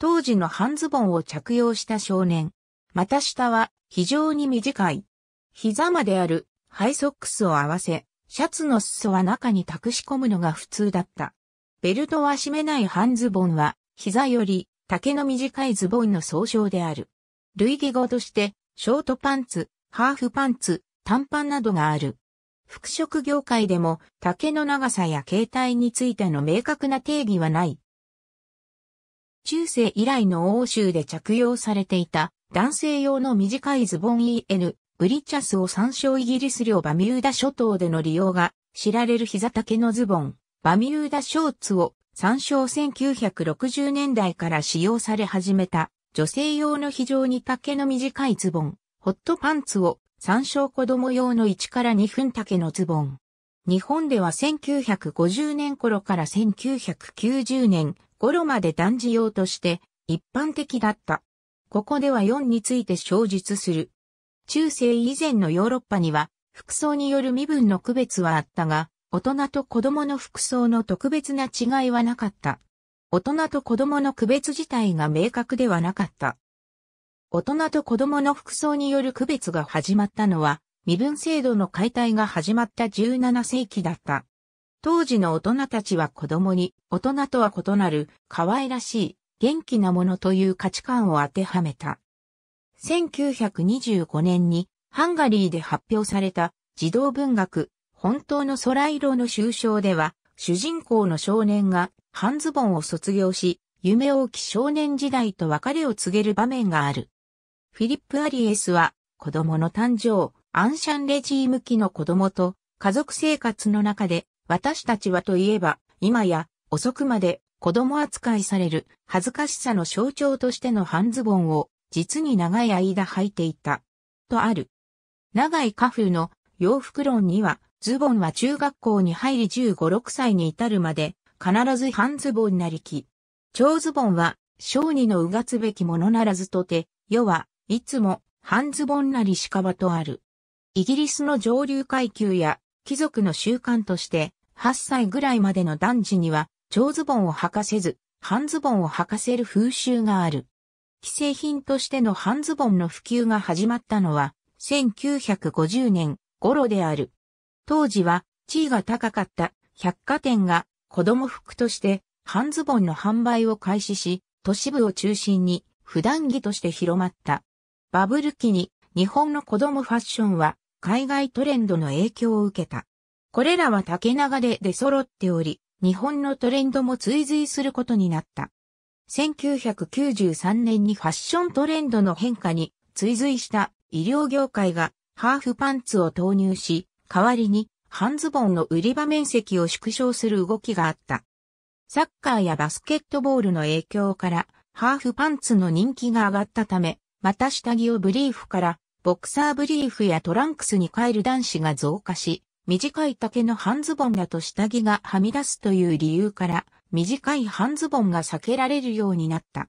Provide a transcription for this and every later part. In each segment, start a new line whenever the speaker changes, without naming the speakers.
当時の半ズボンを着用した少年。股下は非常に短い。膝まであるハイソックスを合わせ、シャツの裾は中に託し込むのが普通だった。ベルトは締めない半ズボンは、膝より丈の短いズボンの総称である。類義語として、ショートパンツ、ハーフパンツ、短パンなどがある。服飾業界でも、丈の長さや形態についての明確な定義はない。中世以来の欧州で着用されていた男性用の短いズボン EN、ブリチャスを参照イギリス領バミューダ諸島での利用が知られる膝丈のズボン、バミューダショーツを参照1960年代から使用され始めた女性用の非常に丈の短いズボン、ホットパンツを参照子供用の1から2分丈のズボン。日本では1950年頃から1990年頃まで断じようとして一般的だった。ここでは4について小述する。中世以前のヨーロッパには服装による身分の区別はあったが、大人と子供の服装の特別な違いはなかった。大人と子供の区別自体が明確ではなかった。大人と子供の服装による区別が始まったのは、身分制度の解体が始まった17世紀だった。当時の大人たちは子供に、大人とは異なる、可愛らしい、元気なものという価値観を当てはめた。1925年に、ハンガリーで発表された、児童文学、本当の空色の終章では、主人公の少年が、半ズボンを卒業し、夢を置き少年時代と別れを告げる場面がある。フィリップ・アリエスは、子供の誕生、アンシャンレジー向きの子供と、家族生活の中で私たちはといえば、今や、遅くまで、子供扱いされる、恥ずかしさの象徴としての半ズボンを、実に長い間履いていた。とある。長い家風の洋服論には、ズボンは中学校に入り15、6歳に至るまで、必ず半ズボンなりき。長ズボンは、小児のうがつべきものならずとて、世はいつも半ズボンなりしかばとある。イギリスの上流階級や貴族の習慣として、8歳ぐらいまでの男児には、長ズボンを履かせず、半ズボンを履かせる風習がある。既製品としての半ズボンの普及が始まったのは、1950年頃である。当時は、地位が高かった百貨店が子供服として半ズボンの販売を開始し、都市部を中心に普段着として広まった。バブル期に日本の子供ファッションは海外トレンドの影響を受けた。これらは竹長で出揃っており、日本のトレンドも追随することになった。1993年にファッショントレンドの変化に追随した医療業界がハーフパンツを投入し、代わりに半ズボンの売り場面積を縮小する動きがあった。サッカーやバスケットボールの影響からハーフパンツの人気が上がったため、また下着をブリーフからボクサーブリーフやトランクスに帰る男子が増加し、短い丈の半ズボンだと下着がはみ出すという理由から、短い半ズボンが避けられるようになった。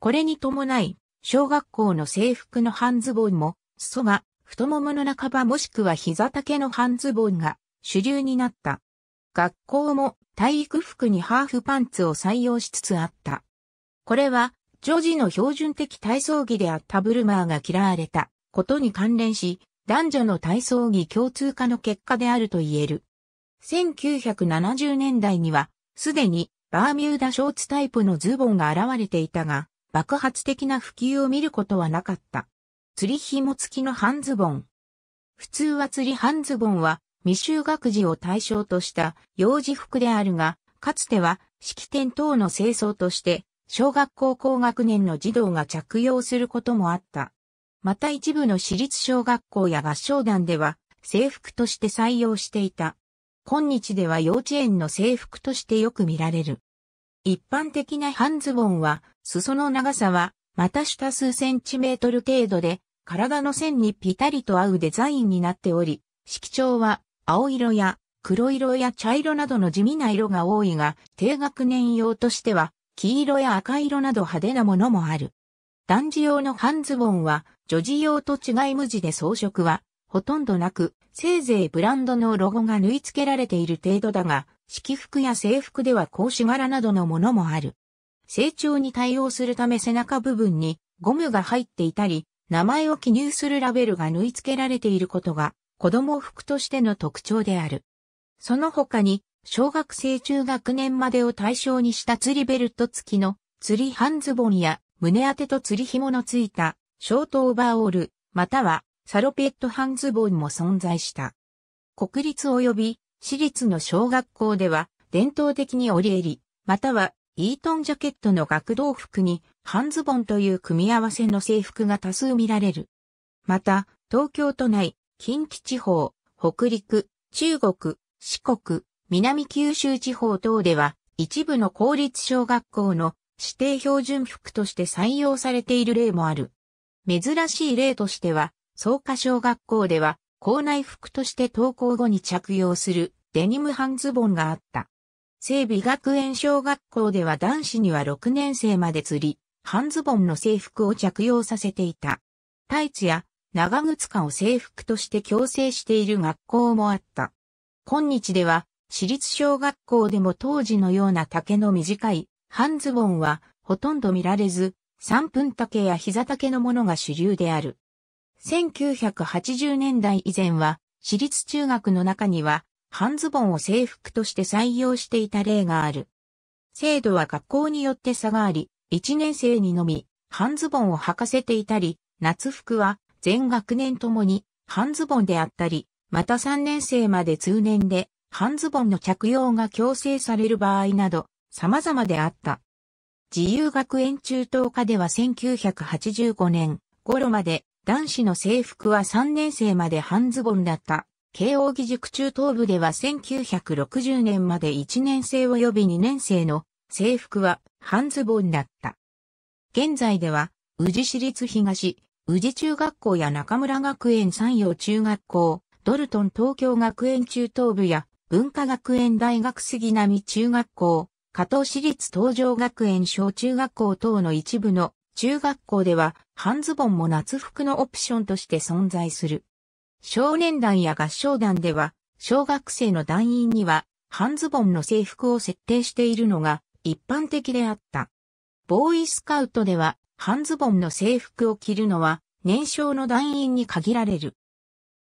これに伴い、小学校の制服の半ズボンも、裾が太ももの半ばもしくは膝丈の半ズボンが主流になった。学校も体育服にハーフパンツを採用しつつあった。これは、女児の標準的体操着であったブルマーが嫌われたことに関連し、男女の体操着共通化の結果であると言える。1970年代には、すでにバーミューダショーツタイプのズボンが現れていたが、爆発的な普及を見ることはなかった。釣り紐付きの半ズボン。普通は釣り半ズボンは未就学児を対象とした幼児服であるが、かつては式典等の清掃として、小学校高学年の児童が着用することもあった。また一部の私立小学校や合唱団では制服として採用していた。今日では幼稚園の制服としてよく見られる。一般的な半ズボンは、裾の長さは、また下数センチメートル程度で、体の線にぴたりと合うデザインになっており、色調は、青色や、黒色や茶色などの地味な色が多いが、低学年用としては、黄色や赤色など派手なものもある。男児用の半ズボンは、女児用と違い無地で装飾は、ほとんどなく、せいぜいブランドのロゴが縫い付けられている程度だが、式服や制服では格子柄などのものもある。成長に対応するため背中部分にゴムが入っていたり、名前を記入するラベルが縫い付けられていることが子供服としての特徴である。その他に、小学生中学年までを対象にした釣りベルト付きの釣り半ズボンや胸当てと釣り紐のついたショートオーバーオール、またはサロペット半ズボンも存在した。国立及び私立の小学校では伝統的に折り襟、またはイートンジャケットの学童服に半ズボンという組み合わせの制服が多数見られる。また、東京都内、近畿地方、北陸、中国、四国、南九州地方等では、一部の公立小学校の指定標準服として採用されている例もある。珍しい例としては、草加小学校では、校内服として登校後に着用するデニム半ズボンがあった。西美学園小学校では男子には6年生まで釣り、半ズボンの制服を着用させていた。タイツや長靴下を制服として強制している学校もあった。今日では、私立小学校でも当時のような丈の短い半ズボンはほとんど見られず、三分丈や膝丈のものが主流である。1980年代以前は、私立中学の中には、半ズボンを制服として採用していた例がある。制度は学校によって差があり、1年生にのみ、半ズボンを履かせていたり、夏服は全学年ともに半ズボンであったり、また3年生まで通年で半ズボンの着用が強制される場合など様々であった。自由学園中等科では1985年頃まで男子の制服は3年生まで半ズボンだった。慶応義塾中等部では1960年まで1年生及び2年生の制服は半ズボンだった。現在では、宇治市立東、宇治中学校や中村学園山陽中学校、ドルトン東京学園中等部や文化学園大学杉並中学校、加藤市立東上学園小中学校等の一部の中学校では半ズボンも夏服のオプションとして存在する。少年団や合唱団では小学生の団員には半ズボンの制服を設定しているのが一般的であった。ボーイスカウトでは半ズボンの制服を着るのは年少の団員に限られる。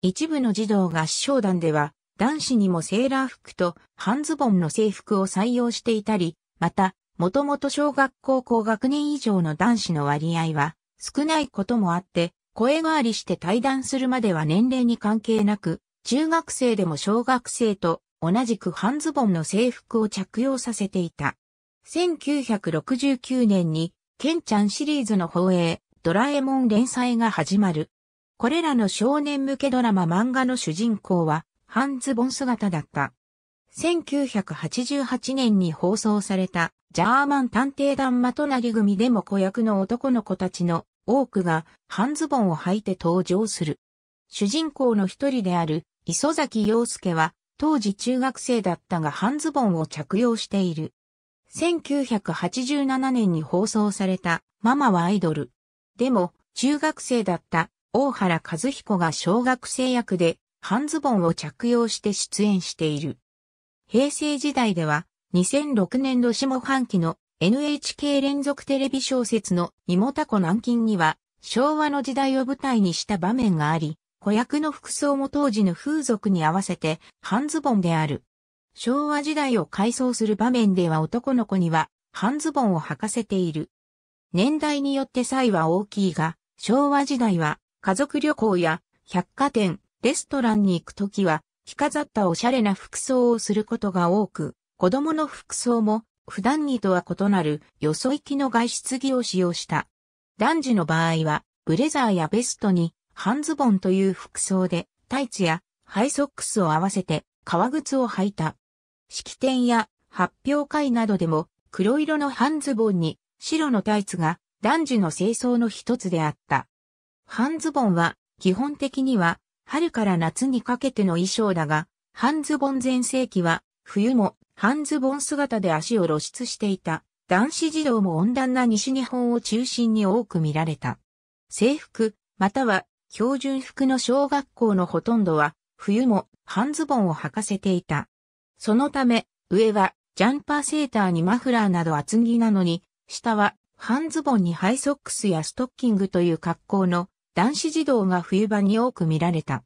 一部の児童合唱団では男子にもセーラー服と半ズボンの制服を採用していたり、また、もともと小学校高学年以上の男子の割合は少ないこともあって、声変わりして対談するまでは年齢に関係なく、中学生でも小学生と同じく半ズボンの制服を着用させていた。1969年に、ケンちゃんシリーズの放映、ドラえもん連載が始まる。これらの少年向けドラマ漫画の主人公は、半ズボン姿だった。1988年に放送されたジャーマン探偵団まとなり組でも子役の男の子たちの多くが半ズボンを履いて登場する。主人公の一人である磯崎洋介は当時中学生だったが半ズボンを着用している。1987年に放送されたママはアイドル。でも中学生だった大原和彦が小学生役で半ズボンを着用して出演している。平成時代では、2006年度下半期の NHK 連続テレビ小説の妹タコ南京には、昭和の時代を舞台にした場面があり、子役の服装も当時の風俗に合わせて半ズボンである。昭和時代を改装する場面では男の子には半ズボンを履かせている。年代によって差異は大きいが、昭和時代は家族旅行や百貨店、レストランに行くときは、着飾ったおしゃれな服装をすることが多く、子供の服装も普段着とは異なるよそ行きの外出着を使用した。男児の場合は、ブレザーやベストに半ズボンという服装で、タイツやハイソックスを合わせて革靴を履いた。式典や発表会などでも黒色の半ズボンに白のタイツが男児の清掃の一つであった。半ズボンは基本的には春から夏にかけての衣装だが、半ズボン全盛期は、冬も半ズボン姿で足を露出していた。男子児童も温暖な西日本を中心に多く見られた。制服、または標準服の小学校のほとんどは、冬も半ズボンを履かせていた。そのため、上はジャンパーセーターにマフラーなど厚着なのに、下は半ズボンにハイソックスやストッキングという格好の男子児童が冬場に多く見られた。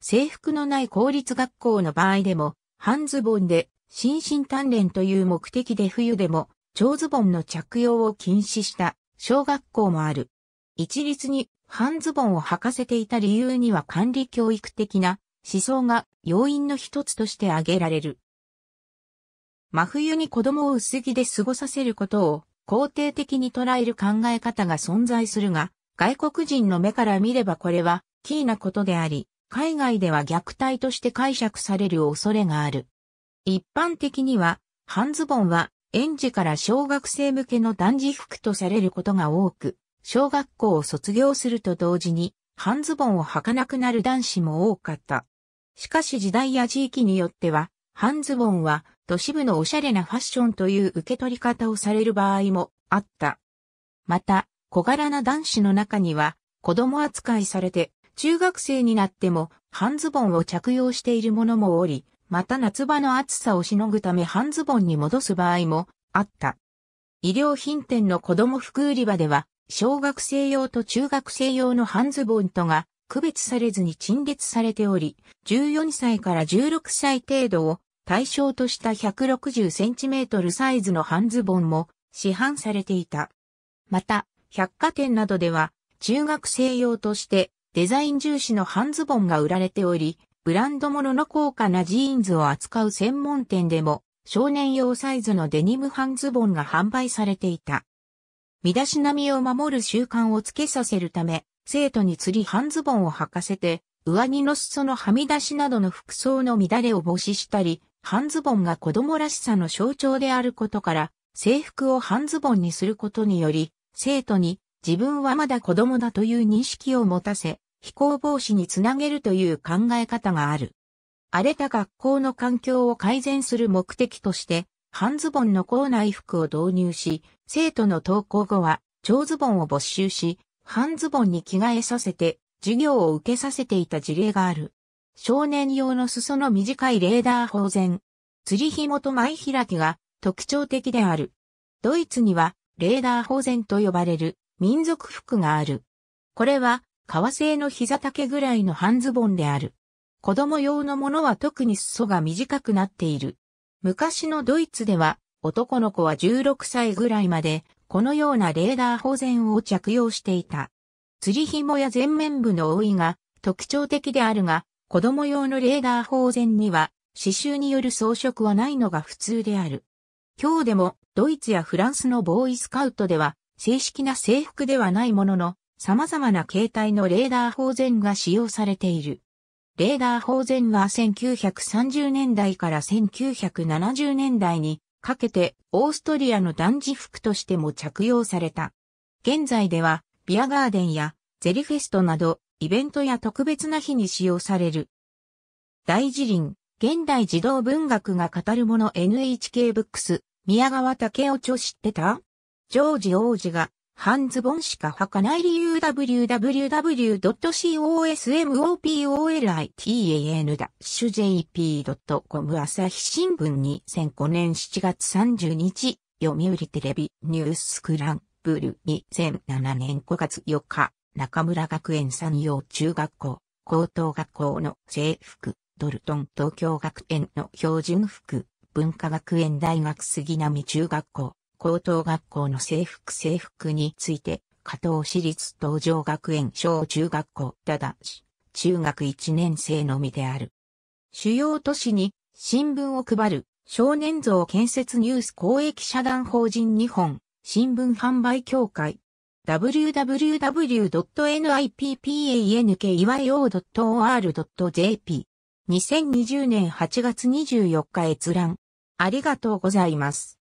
制服のない公立学校の場合でも、半ズボンで心身鍛錬という目的で冬でも長ズボンの着用を禁止した小学校もある。一律に半ズボンを履かせていた理由には管理教育的な思想が要因の一つとして挙げられる。真冬に子供を薄着で過ごさせることを肯定的に捉える考え方が存在するが、外国人の目から見ればこれはキーなことであり、海外では虐待として解釈される恐れがある。一般的には、半ズボンは園児から小学生向けの男児服とされることが多く、小学校を卒業すると同時に、半ズボンを履かなくなる男子も多かった。しかし時代や地域によっては、半ズボンは都市部のおしゃれなファッションという受け取り方をされる場合もあった。また、小柄な男子の中には、子供扱いされて、中学生になっても半ズボンを着用している者もおり、また夏場の暑さをしのぐため半ズボンに戻す場合もあった。医療品店の子供服売り場では、小学生用と中学生用の半ズボンとが区別されずに陳列されており、14歳から16歳程度を対象とした160センチメートルサイズの半ズボンも市販されていた。また、百貨店などでは、中学生用としてデザイン重視の半ズボンが売られており、ブランド物の高価なジーンズを扱う専門店でも、少年用サイズのデニム半ズボンが販売されていた。身だしなみを守る習慣をつけさせるため、生徒に釣り半ズボンを履かせて、上着の裾のはみ出しなどの服装の乱れを防止したり、半ズボンが子供らしさの象徴であることから、制服を半ズボンにすることにより、生徒に自分はまだ子供だという認識を持たせ、非行防止につなげるという考え方がある。荒れた学校の環境を改善する目的として、半ズボンの校内服を導入し、生徒の登校後は長ズボンを没収し、半ズボンに着替えさせて授業を受けさせていた事例がある。少年用の裾の短いレーダー包全、釣り紐と前開きが特徴的である。ドイツにはレーダー保全と呼ばれる民族服がある。これは革製の膝丈ぐらいの半ズボンである。子供用のものは特に裾が短くなっている。昔のドイツでは男の子は16歳ぐらいまでこのようなレーダー保全を着用していた。釣り紐や前面部の覆いが特徴的であるが、子供用のレーダー保全には刺繍による装飾はないのが普通である。今日でもドイツやフランスのボーイスカウトでは正式な制服ではないものの様々な形態のレーダー法前が使用されている。レーダー法前は1930年代から1970年代にかけてオーストリアの男児服としても着用された。現在ではビアガーデンやゼリフェストなどイベントや特別な日に使用される。大辞林、現代児童文学が語るもの NHK ブックス、宮川武雄著知ってたジョージ王子が、半ズボンしか履かない理由 www.cosmopolitan-jp.com 朝日新聞2005年7月30日、読売テレビニュースクランブル2007年5月4日、中村学園産業中学校、高等学校の制服。ドルトン東京学園の標準服、文化学園大学杉並中学校、高等学校の制服制服について、加藤市立東上学園小中学校、ただし、中学1年生のみである。主要都市に新聞を配る少年像建設ニュース公益社団法人日本新聞販売協会 w w w n i p p a n k y o o r j p 2020年8月24日閲覧。ありがとうございます。